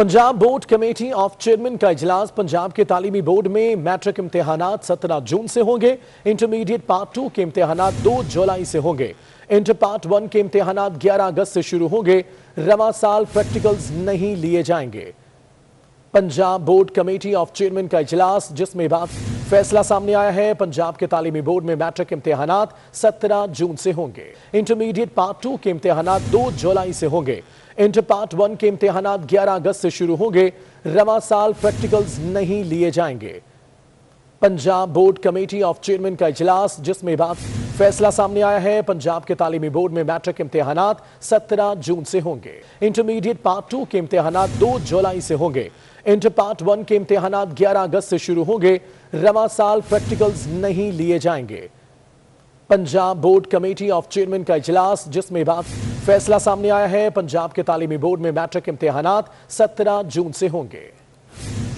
Punjab board committee of chairman का इजलास पंजाब के तालीमी बोर्ड में मैट्रिक इम्तहान सत्रह जून से होंगे इंटरमीडिएट पार्ट टू के इम्तहान दो जुलाई से होंगे इंटर पार्ट वन के इम्तहान ग्यारह अगस्त से शुरू होंगे रवा साल प्रैक्टिकल्स नहीं लिए जाएंगे Punjab board committee of chairman का इजलास जिसमें बात फैसला सामने आया है पंजाब के तालीमी बोर्ड में मैट्रिक इम्तिहान सत्रह जून से होंगे इंटरमीडिएट पार्ट टू के इम्तिहान दो जुलाई से होंगे इंटर पार्ट वन के इम्तिहान ग्यारह अगस्त से शुरू होंगे रवा साल प्रैक्टिकल्स नहीं लिए जाएंगे Punjab board committee of chairman का इजलास जिसमें बात फैसला सामने आया है पंजाब के तालीमी बोर्ड में मैट्रिक इम्तिहान सत्रह जून से होंगे इंटरमीडिएट पार्ट टू के इम्तिहान दो जुलाई से होंगे इंटर पार्ट वन के इम्तिहान 11 अगस्त से शुरू होंगे रवा साल प्रैक्टिकल्स नहीं लिए जाएंगे Punjab board committee of chairman का इजलास जिसमें बात फैसला सामने आया है पंजाब के तालीमी बोर्ड में मैट्रिक इम्तिहान 17 जून से होंगे